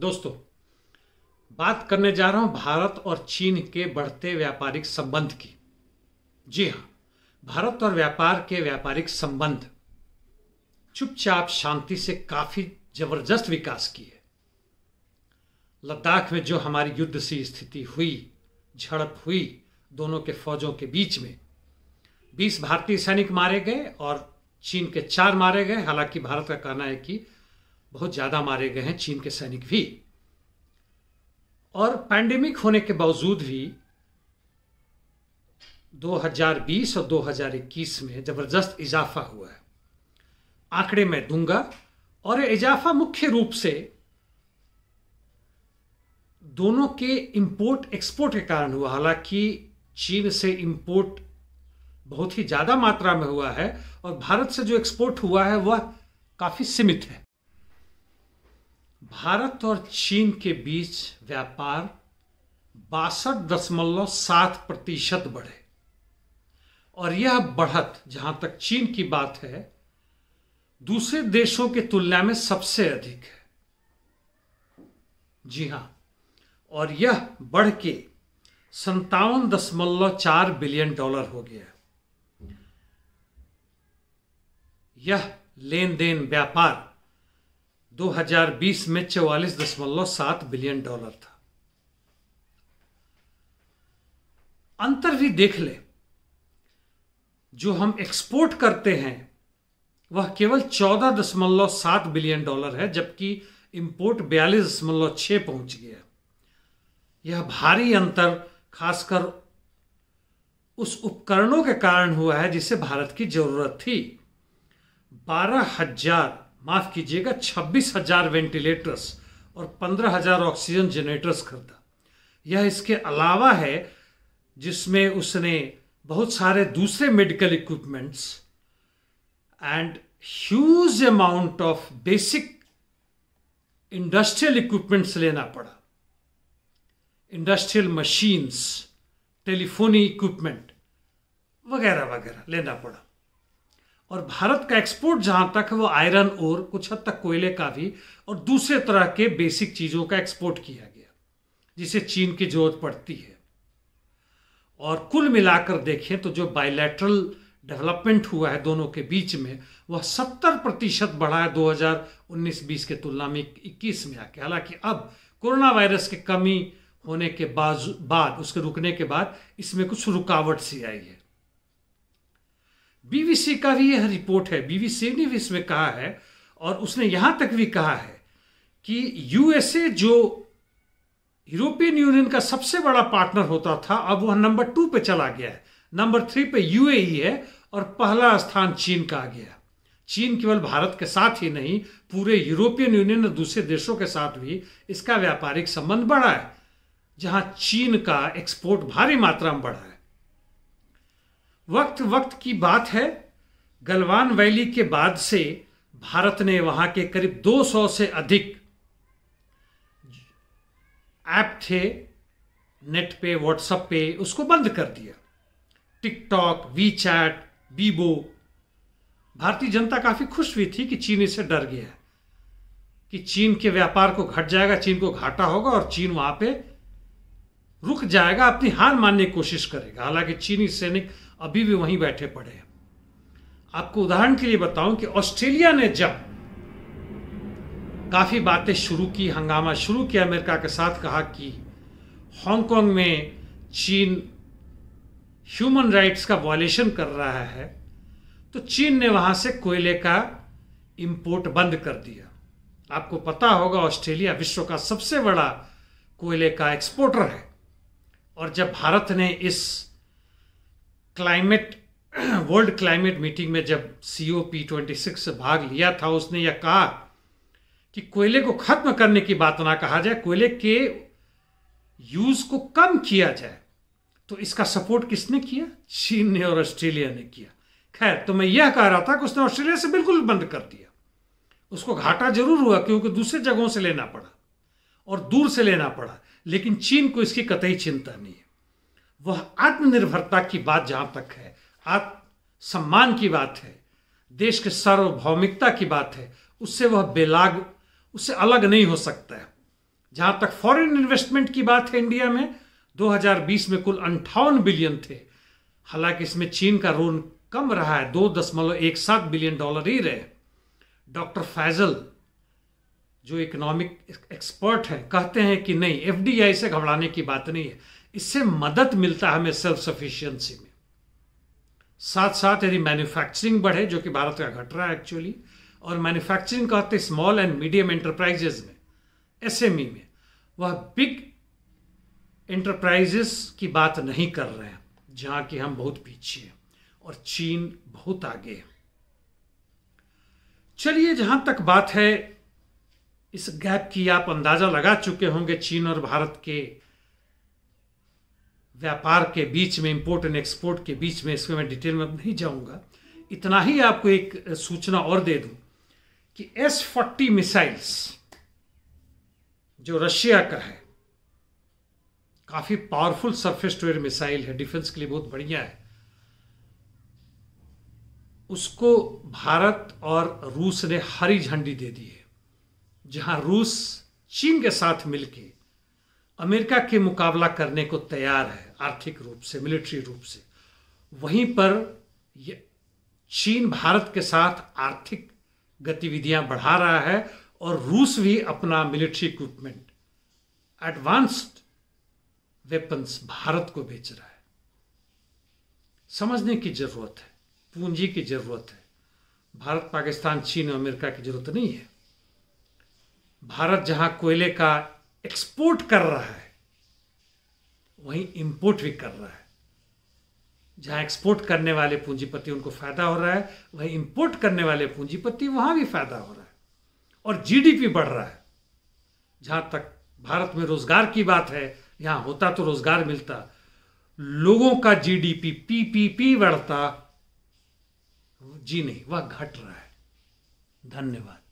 दोस्तों बात करने जा रहा हूं भारत और चीन के बढ़ते व्यापारिक संबंध की जी हां भारत और व्यापार के व्यापारिक संबंध चुपचाप शांति से काफी जबरदस्त विकास की है लद्दाख में जो हमारी युद्ध सी स्थिति हुई झड़प हुई दोनों के फौजों के बीच में 20 भारतीय सैनिक मारे गए और चीन के चार मारे गए हालांकि भारत का कहना है कि बहुत ज़्यादा मारे गए हैं चीन के सैनिक भी और पैंडेमिक होने के बावजूद भी 2020 और 2021 में ज़बरदस्त इजाफा हुआ है आंकड़े मैं दूंगा और इजाफा मुख्य रूप से दोनों के इंपोर्ट एक्सपोर्ट के कारण हुआ हालांकि चीन से इंपोर्ट बहुत ही ज़्यादा मात्रा में हुआ है और भारत से जो एक्सपोर्ट हुआ है वह काफ़ी सीमित है भारत और चीन के बीच व्यापार बासठ दशमलव सात प्रतिशत बढ़े और यह बढ़त जहां तक चीन की बात है दूसरे देशों के तुलना में सबसे अधिक है जी हां और यह बढ़ के संतावन दशमलव चार बिलियन डॉलर हो गया यह लेन देन व्यापार 2020 में चौवालीस दशमलव सात बिलियन डॉलर था अंतर भी देख ले जो हम एक्सपोर्ट करते हैं वह केवल चौदह दशमलव सात बिलियन डॉलर है जबकि इंपोर्ट बयालीस दशमलव छह पहुंच गया यह भारी अंतर खासकर उस उपकरणों के कारण हुआ है जिसे भारत की जरूरत थी बारह हजार माफ़ कीजिएगा छब्बीस हजार वेंटिलेटर्स और पंद्रह हजार ऑक्सीजन जनरेटर्स खरीदा यह इसके अलावा है जिसमें उसने बहुत सारे दूसरे medical equipments and huge amount of basic industrial equipments लेना पड़ा इंडस्ट्रियल मशीन्स टेलीफोनी इक्विपमेंट वगैरह वगैरह लेना पड़ा और भारत का एक्सपोर्ट जहां तक है वो आयरन और कुछ हद तक कोयले का भी और दूसरे तरह के बेसिक चीजों का एक्सपोर्ट किया गया जिसे चीन की जरूरत पड़ती है और कुल मिलाकर देखें तो जो बायलैटरल डेवलपमेंट हुआ है दोनों के बीच में वह 70 प्रतिशत बढ़ा है 2019-20 के तुलना में 21 में आके हालांकि अब कोरोना वायरस की कमी होने के बाद उसके रुकने के बाद इसमें कुछ रुकावट सी आई है बीबीसी का भी यह रिपोर्ट है बीबीसी ने भी इसमें कहा है और उसने यहां तक भी कहा है कि यूएसए जो यूरोपियन यूनियन का सबसे बड़ा पार्टनर होता था अब वह नंबर टू पे चला गया है नंबर थ्री पे यूएई है और पहला स्थान चीन का आ गया चीन केवल भारत के साथ ही नहीं पूरे यूरोपियन यूनियन और दूसरे देशों के साथ भी इसका व्यापारिक संबंध बढ़ा है जहां चीन का एक्सपोर्ट भारी मात्रा में बढ़ा है वक्त वक्त की बात है गलवान वैली के बाद से भारत ने वहाँ के करीब 200 से अधिक ऐप थे नेट पे व्हाट्सएप पे उसको बंद कर दिया टिकटॉक वी चैट बीबो भारतीय जनता काफ़ी खुश हुई थी कि चीन इसे डर गया कि चीन के व्यापार को घट जाएगा चीन को घाटा होगा और चीन वहाँ पे रुक जाएगा अपनी हार मानने की कोशिश करेगा हालांकि चीनी सैनिक अभी भी वहीं बैठे पड़े हैं आपको उदाहरण के लिए बताऊं कि ऑस्ट्रेलिया ने जब काफ़ी बातें शुरू की हंगामा शुरू किया अमेरिका के साथ कहा कि हांगकांग में चीन ह्यूमन राइट्स का वॉलेशन कर रहा है तो चीन ने वहां से कोयले का इंपोर्ट बंद कर दिया आपको पता होगा ऑस्ट्रेलिया विश्व का सबसे बड़ा कोयले का एक्सपोर्टर है और जब भारत ने इस क्लाइमेट वर्ल्ड क्लाइमेट मीटिंग में जब C O P twenty six से भाग लिया था उसने यह कहा कि कोयले को ख़त्म करने की बात ना कहा जाए कोयले के यूज़ को कम किया जाए तो इसका सपोर्ट किसने किया चीन ने और ऑस्ट्रेलिया ने किया खैर तो मैं यह कह रहा था कि उसने ऑस्ट्रेलिया से बिल्कुल बंद कर दिया उसको घाटा जरूर हुआ क्योंकि दूसरे जगहों से लेना पड़ा और दूर से लेना पड़ा लेकिन चीन को इसकी कतई चिंता नहीं है वह आत्मनिर्भरता की बात जहां तक है आत्मसम्मान सम्मान की बात है देश के सार्वभौमिकता की बात है उससे वह बेलाग उससे अलग नहीं हो सकता है जहां तक फॉरेन इन्वेस्टमेंट की बात है इंडिया में 2020 में कुल अंठावन बिलियन थे हालांकि इसमें चीन का रोल कम रहा है दो दशमलव एक सात बिलियन डॉलर ही रहे डॉक्टर फैजल जो इकोनॉमिक एक्सपर्ट हैं कहते हैं कि नहीं एफ से घबराने की बात नहीं है इससे मदद मिलता है हमें सेल्फ सफिशियंसी में साथ साथ यदि मैन्युफैक्चरिंग बढ़े जो कि भारत का घट रहा है एक्चुअली और मैन्युफैक्चरिंग कहते स्मॉल एंड मीडियम एंटरप्राइजेज में एस e में वह बिग एंटरप्राइजेस की बात नहीं कर रहे हैं जहाँ कि हम बहुत पीछे हैं और चीन बहुत आगे है चलिए जहां तक बात है इस गैप की आप अंदाज़ा लगा चुके होंगे चीन और भारत के व्यापार के बीच में इंपोर्ट एंड एक्सपोर्ट के बीच में इसमें मैं डिटेल में नहीं जाऊंगा इतना ही आपको एक सूचना और दे दूं कि एस फोर्टी मिसाइल्स जो रशिया का है काफ़ी powerful surface to air missile है डिफेंस के लिए बहुत बढ़िया है उसको भारत और रूस ने हरी झंडी दे दी है जहां रूस चीन के साथ मिलकर अमेरिका के मुकाबला करने को तैयार है आर्थिक रूप से मिलिट्री रूप से वहीं पर चीन भारत के साथ आर्थिक गतिविधियां बढ़ा रहा है और रूस भी अपना military equipment advanced weapons Bharat को बेच रहा है समझने की जरूरत है पूंजी की जरूरत है भारत पाकिस्तान चीन और अमेरिका की जरूरत नहीं है भारत जहां कोयले का एक्सपोर्ट कर रहा है वहीं इंपोर्ट भी कर रहा है जहां एक्सपोर्ट करने वाले पूंजीपति उनको फायदा हो रहा है वहीं इंपोर्ट करने वाले पूंजीपति वहां भी फायदा हो रहा है और जीडीपी बढ़ रहा है जहां तक भारत में रोजगार की बात है यहां होता तो रोजगार मिलता लोगों का जीडीपी पीपीपी बढ़ता जी नहीं वह घट रहा है धन्यवाद